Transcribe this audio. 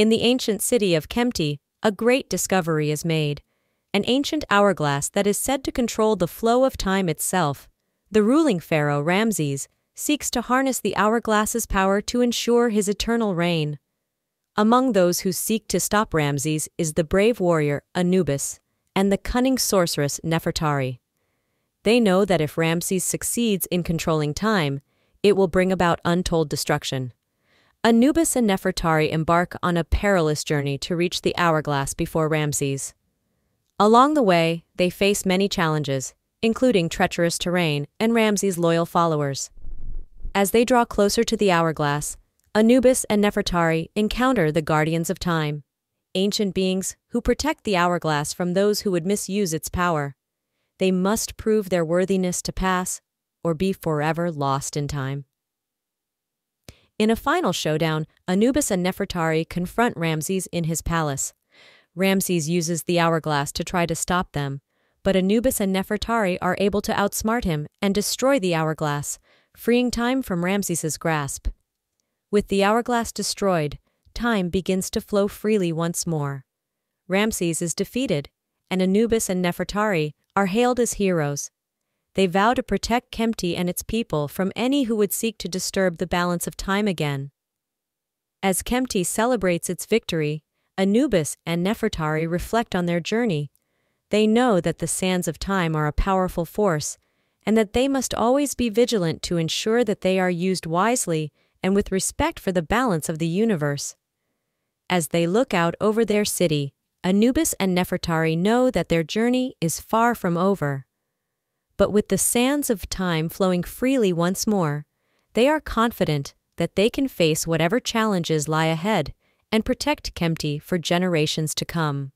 In the ancient city of Kemti, a great discovery is made an ancient hourglass that is said to control the flow of time itself. The ruling pharaoh, Ramses, seeks to harness the hourglass's power to ensure his eternal reign. Among those who seek to stop Ramses is the brave warrior Anubis and the cunning sorceress Nefertari. They know that if Ramses succeeds in controlling time, it will bring about untold destruction. Anubis and Nefertari embark on a perilous journey to reach the hourglass before Ramses. Along the way, they face many challenges, including treacherous terrain and Ramses' loyal followers. As they draw closer to the hourglass, Anubis and Nefertari encounter the Guardians of Time, ancient beings who protect the hourglass from those who would misuse its power. They must prove their worthiness to pass or be forever lost in time. In a final showdown, Anubis and Nefertari confront Ramses in his palace. Ramses uses the hourglass to try to stop them, but Anubis and Nefertari are able to outsmart him and destroy the hourglass, freeing time from Ramses's grasp. With the hourglass destroyed, time begins to flow freely once more. Ramses is defeated, and Anubis and Nefertari are hailed as heroes they vow to protect Kemti and its people from any who would seek to disturb the balance of time again. As Kemti celebrates its victory, Anubis and Nefertari reflect on their journey. They know that the sands of time are a powerful force, and that they must always be vigilant to ensure that they are used wisely and with respect for the balance of the universe. As they look out over their city, Anubis and Nefertari know that their journey is far from over but with the sands of time flowing freely once more, they are confident that they can face whatever challenges lie ahead and protect Kemty for generations to come.